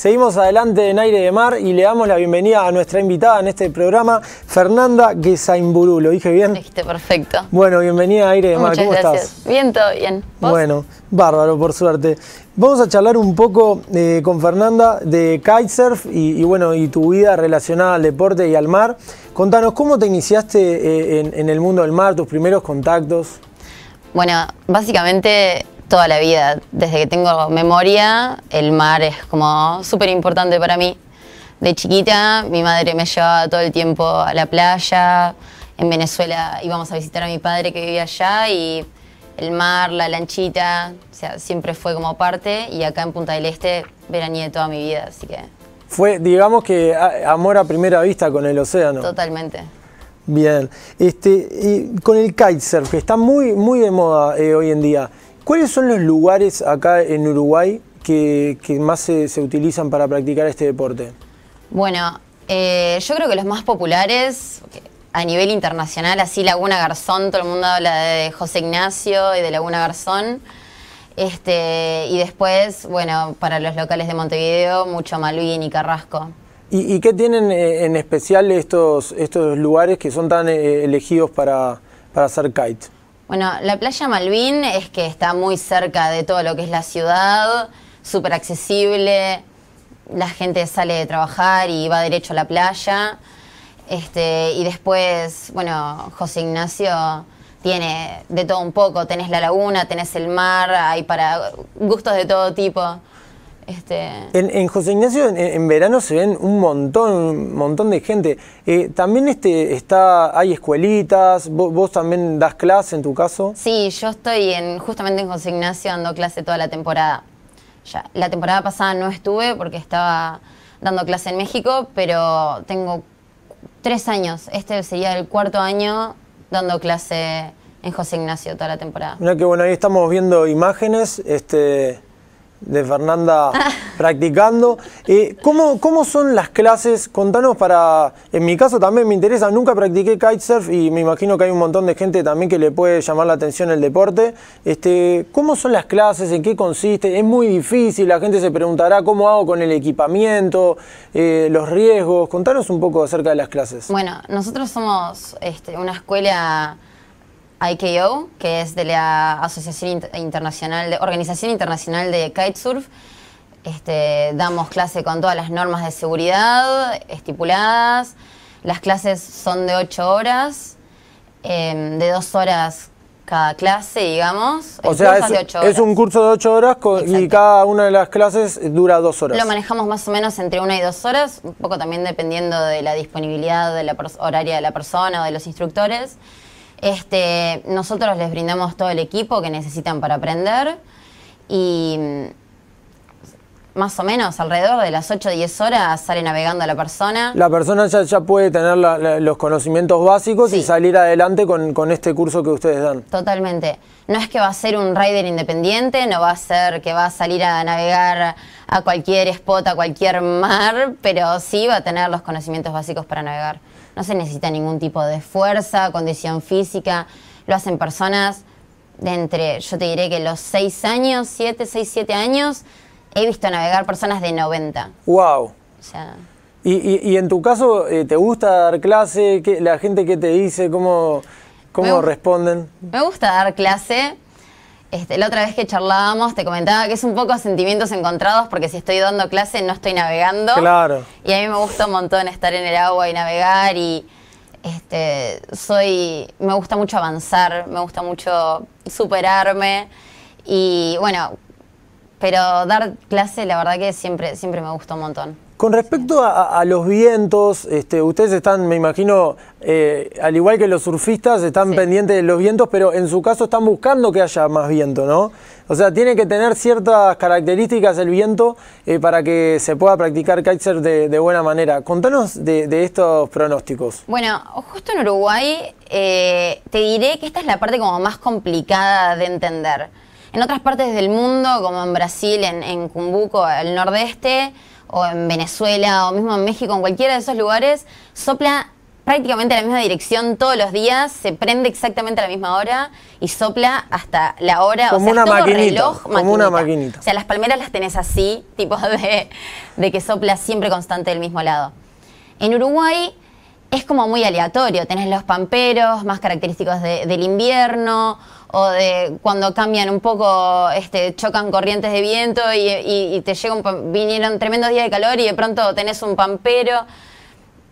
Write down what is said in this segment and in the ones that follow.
Seguimos adelante en Aire de Mar y le damos la bienvenida a nuestra invitada en este programa, Fernanda Guesaimburú. ¿Lo dije bien? Dijiste perfecto. Bueno, bienvenida a Aire de Mar. ¿Cómo estás? Bien, todo bien. Bueno, bárbaro, por suerte. Vamos a charlar un poco eh, con Fernanda de kitesurf y, bueno, y tu vida relacionada al deporte y al mar. Contanos, ¿cómo te iniciaste eh, en el mundo del mar, tus primeros contactos? Bueno, básicamente toda la vida, desde que tengo memoria, el mar es como súper importante para mí. De chiquita, mi madre me llevaba todo el tiempo a la playa. En Venezuela íbamos a visitar a mi padre que vivía allá y el mar, la lanchita, o sea, siempre fue como parte. Y acá en Punta del Este veranía toda mi vida, así que. Fue, digamos que amor a primera vista con el océano. Totalmente. Bien. Este, y con el kitesurf, que está muy, muy de moda eh, hoy en día. ¿Cuáles son los lugares acá en Uruguay que, más se, utilizan para practicar este deporte? Bueno, eh, yo creo que los más populares a nivel internacional, así Laguna Garzón, todo el mundo habla de José Ignacio y de Laguna Garzón. Este, y después, bueno, para los locales de Montevideo, mucho Malvin y Carrasco. ¿Y, qué tienen eh, en especial estos, lugares que son tan eh, elegidos para hacer kite? Bueno, la playa Malvin es que está muy cerca de todo lo que es la ciudad, súper accesible, la gente sale de trabajar y va derecho a la playa. Este, y después, bueno, José Ignacio tiene de todo un poco, tenés la laguna, tenés el mar, hay para gustos de todo tipo. Este... En, José Ignacio en, verano se ven un montón, un montón de gente. Eh, también este, está, hay escuelitas, vos, también das clase en tu caso. Sí, yo estoy en, justamente en José Ignacio dando clase toda la temporada. la temporada pasada no estuve porque estaba dando clase en México, pero tengo tres años. Este sería el cuarto año dando clase en José Ignacio toda la temporada. Mira que bueno, ahí estamos viendo imágenes. Este, de Fernanda practicando. Eh, ¿cómo, son las clases? Contanos para, en mi caso también me interesa, nunca practiqué kitesurf y me imagino que hay un montón de gente también que le puede llamar la atención el deporte. Este, ¿Cómo son las clases? ¿En qué consiste? Es muy difícil, la gente se preguntará cómo hago con el equipamiento, eh, los riesgos. Contanos un poco acerca de las clases. Bueno, nosotros somos este, una escuela IKO, que es de la Asociación Internacional de, Organización Internacional de Kitesurf. Este, damos clase con todas las normas de seguridad estipuladas. Las clases son de 8 horas, em, de 2 horas cada clase, digamos. O sea, es, un curso de 8 horas y cada una de las clases dura 2 horas. Lo manejamos más o menos entre 1 y 2 horas, un poco también dependiendo de la disponibilidad de la horaria de la persona o de los instructores. Este, nosotros les brindamos todo el equipo que necesitan para aprender y más o menos, alrededor de las 8 o 10 horas sale navegando la persona. La persona ya, puede tener los conocimientos básicos y salir adelante con, con, este curso que ustedes dan. Totalmente. No es que va a ser un rider independiente, no va a ser que va a salir a navegar a cualquier spot, a cualquier mar, pero sí va a tener los conocimientos básicos para navegar. No se necesita ningún tipo de fuerza, condición física, lo hacen personas de entre, yo te diré que los 6 años, 7, 6, 7 años, He visto navegar personas de 90. ¡Wow! Y, en tu caso, eh, ¿te gusta dar clase? ¿La gente que te dice? ¿Cómo, cómo responden? Me gusta dar clase. Este, la otra vez que charlábamos te comentaba que es un poco sentimientos encontrados porque si estoy dando clase no estoy navegando. Claro. Y a mí me gusta un montón estar en el agua y navegar y este, soy, me gusta mucho avanzar, me gusta mucho superarme y bueno, pero dar clase, la verdad que siempre, siempre me gusta un montón. Con respecto a, los vientos, este, ustedes están, me imagino, eh, al igual que los surfistas, están pendientes de los vientos, pero en su caso están buscando que haya más viento, ¿no? O sea, tiene que tener ciertas características el viento eh, para que se pueda practicar kitesurf de, buena manera. Contanos de, estos pronósticos. Bueno, justo en Uruguay eh, te diré que esta es la parte como más complicada de entender en otras partes del mundo, como en Brasil, en, en Cumbuco, el nordeste, o en Venezuela, o mismo en México, en cualquiera de esos lugares, sopla prácticamente la misma dirección todos los días, se prende exactamente a la misma hora y sopla hasta la hora, como o sea, una todo reloj, Como una maquinita. O sea, las palmeras las tenés así, tipo de, que sopla siempre constante del mismo lado. En Uruguay es como muy aleatorio, tenés los pamperos más característicos del invierno, o de cuando cambian un poco, este, chocan corrientes de viento y, te llega un, vinieron tremendos días de calor y de pronto tenés un pampero.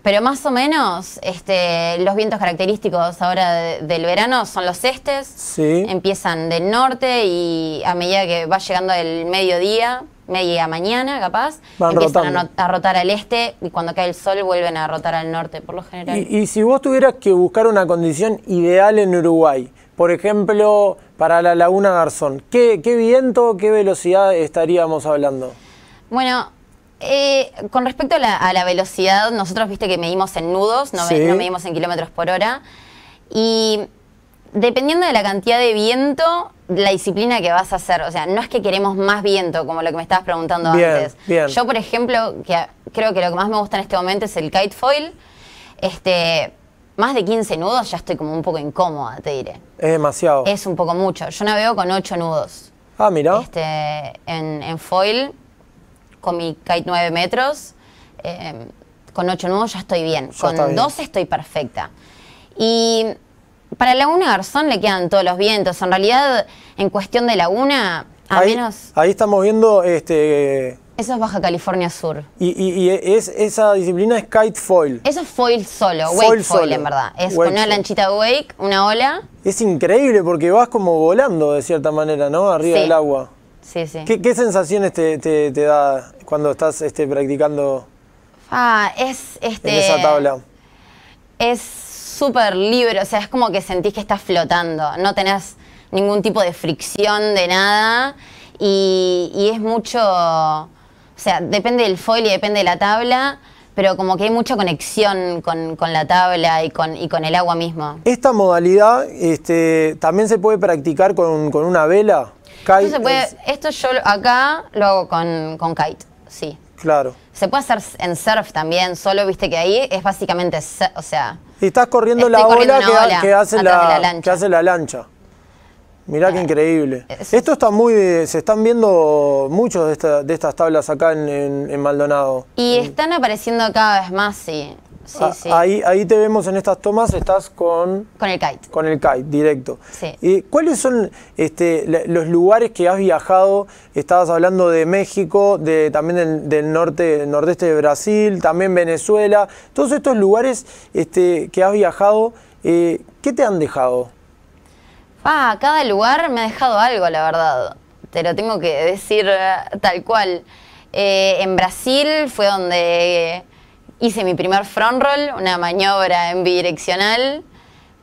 Pero más o menos, este, los vientos característicos ahora del verano son los estes. Sí. Empiezan del norte y a medida que va llegando el mediodía, media mañana capaz, empiezan A, rotar al este y cuando cae el sol vuelven a rotar al norte por lo general. y si vos tuvieras que buscar una condición ideal en Uruguay, por ejemplo, para la Laguna Garzón? ¿Qué, viento, qué velocidad estaríamos hablando? Bueno, eh, con respecto a la, velocidad, nosotros viste que medimos en nudos, no, medimos en kilómetros por hora. Y dependiendo de la cantidad de viento, la disciplina que vas a hacer. O sea, no es que queremos más viento, como lo que me estabas preguntando antes. Yo, por ejemplo, que creo que lo que más me gusta en este momento es el kite foil. Este, más de 15 nudos ya estoy como un poco incómoda, te diré. Es demasiado. Es un poco mucho. Yo navego con 8 nudos. Ah, mira. Este, en, foil, con mi kite 9 metros, em, con 8 nudos ya estoy bien. con 12 estoy perfecta. Y para la Laguna Garzón le quedan todos los vientos. En realidad, en cuestión de Laguna, a menos. Ahí estamos viendo este eso es Baja California Sur. Y, es, esa disciplina es kite foil. Eso es foil solo, wake foil, en verdad. Es con una lanchita wake, una ola. Es increíble porque vas como volando de cierta manera, ¿no? Arriba del agua. Sí, sí. ¿Qué, sensaciones te, da cuando estás este, practicando ah, es, este, en esa tabla? Es súper libre, o sea, es como que sentís que estás flotando, no tenés ningún tipo de fricción de nada y es mucho o sea, depende del foil y depende de la tabla, pero como que hay mucha conexión con, la tabla y con, y con el agua mismo. ¿Esta modalidad este, también se puede practicar con, una vela? esto, se puede, esto yo acá lo hago con, con kite, sí. Claro. Se puede hacer en surf también, solo viste que ahí es básicamente, o sea... Y estás corriendo la ola, que, hace la que hace la lancha. Mirá qué eh, increíble. Esto está muy. Se están viendo muchos de, estas tablas acá en, Maldonado. Y mm. están apareciendo cada vez más, ah, sí. Ahí, ahí te vemos en estas tomas, estás con. Con el kite. Con el kite, directo. Sí. ¿Cuáles son este, los lugares que has viajado? Estabas hablando de México, de, también del, norte, nordeste de Brasil, también Venezuela. Todos estos lugares este, que has viajado, eh, ¿qué te han dejado? Ah, cada lugar me ha dejado algo, la verdad. Te lo tengo que decir eh, tal cual. Eh, en Brasil fue donde eh, hice mi primer front roll, una maniobra en bidireccional,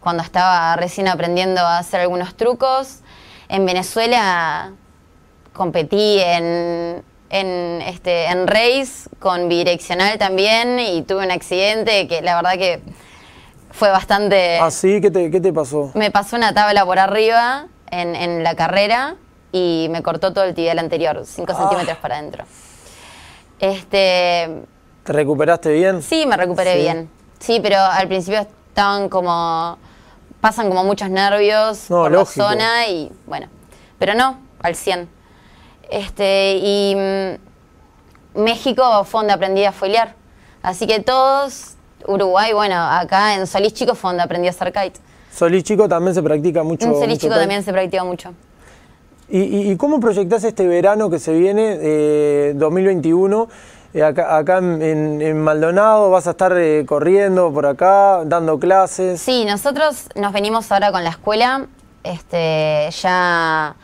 cuando estaba recién aprendiendo a hacer algunos trucos. En Venezuela competí en, en, este, en race con bidireccional también y tuve un accidente que la verdad que fue bastante... ¿Ah, sí? ¿Qué te, pasó? Me pasó una tabla por arriba en, en, la carrera y me cortó todo el tibial anterior, 5 ah. centímetros para adentro. Este, ¿Te recuperaste bien? Sí, me recuperé bien. Sí, pero al principio estaban como... Pasan como muchos nervios por la zona y bueno. Pero no, al 100. Este, y mm, México fue donde aprendí a foliar. Así que todos Uruguay, bueno, acá en Solís Chico fue donde aprendí a hacer kite. Solís Chico también se practica mucho. En Solís Chico también se practica mucho. ¿Y, cómo proyectás este verano que se viene, 2021? Eh, eh, acá, en, Maldonado vas a estar eh, corriendo por acá, dando clases. Sí, nosotros nos venimos ahora con la escuela, este, ya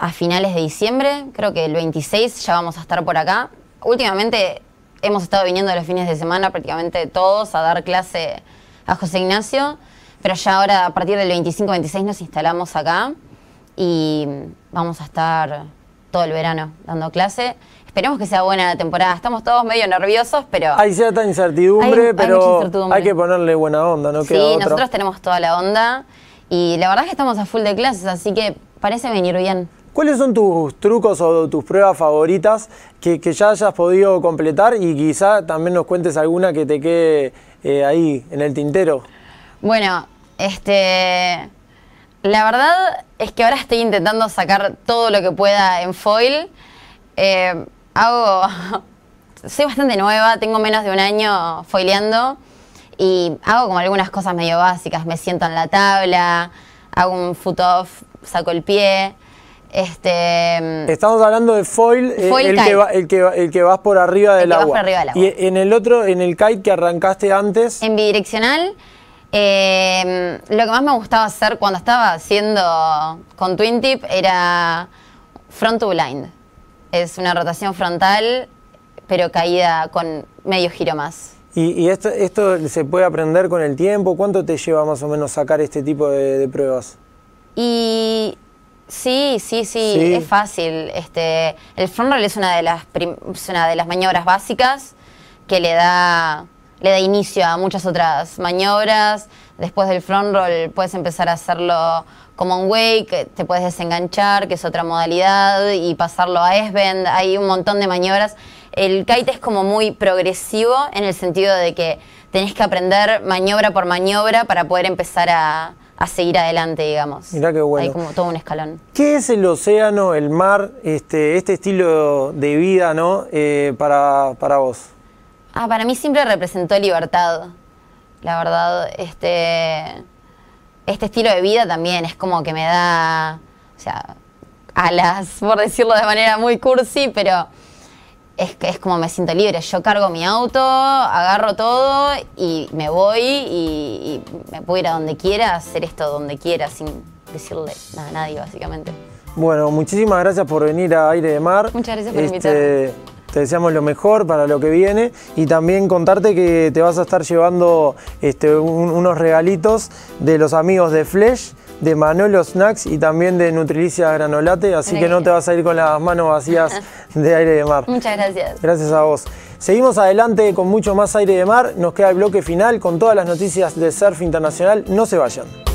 a finales de diciembre, creo que el 26 ya vamos a estar por acá. Últimamente hemos estado viniendo los fines de semana prácticamente todos a dar clase a José Ignacio, pero ya ahora a partir del 25-26 nos instalamos acá y vamos a estar todo el verano dando clase. Esperemos que sea buena la temporada. Estamos todos medio nerviosos, pero... Hay cierta incertidumbre, pero hay, que ponerle buena onda, ¿no? Sí, nosotros tenemos toda la onda y la verdad es que estamos a full de clases, así que parece venir bien. ¿Cuáles son tus trucos o tus pruebas favoritas que, ya hayas podido completar y quizá también nos cuentes alguna que te quede eh, ahí en el tintero? Bueno, este, la verdad es que ahora estoy intentando sacar todo lo que pueda en foil. Eh, hago, soy bastante nueva, tengo menos de un año foileando y hago como algunas cosas medio básicas. Me siento en la tabla, hago un foot off, saco el pie. Este, Estamos hablando de foil, eh, el, que el, que vas por arriba del, agua. Y en el otro, en el kite que arrancaste antes. En bidireccional, em, lo que más me gustaba hacer cuando estaba haciendo con Twin Tip era front to blind. Es una rotación frontal, pero caída con medio giro más. ¿Y, esto, se puede aprender con el tiempo? ¿Cuánto te lleva más o menos sacar este tipo de, de pruebas? Y Sí, sí, sí, es fácil. Este, el front roll es una de las una de las maniobras básicas que le da le da inicio a muchas otras maniobras. Después del front roll puedes empezar a hacerlo como un wake, te puedes desenganchar, que es otra modalidad, y pasarlo a S-bend. Hay un montón de maniobras. El kite es como muy progresivo en el sentido de que tenés que aprender maniobra por maniobra para poder empezar a, a seguir adelante, digamos. Mirá qué bueno. Hay como todo un escalón. ¿Qué es el océano, el mar, este, este estilo de vida, ¿no? Eh, para, para, vos. Ah, para mí siempre representó libertad. La verdad, este, este estilo de vida también es como que me da, o sea, alas, por decirlo de manera muy cursi, pero es, es como me siento libre. Yo cargo mi auto, agarro todo y me voy y, me puedo ir a donde quiera, hacer esto donde quiera, sin decirle nada a nadie, básicamente. Bueno, muchísimas gracias por venir a Aire de Mar. Muchas gracias por este, invitarme te deseamos lo mejor para lo que viene y también contarte que te vas a estar llevando este, unos regalitos de los amigos de Flesh de Manolo Snacks y también de Nutrilicia Granolate, así que no te vas a ir con las manos vacías de aire de mar. Muchas gracias. Gracias a vos. Seguimos adelante con mucho más aire de mar. Nos queda el bloque final con todas las noticias de surf internacional. No se vayan.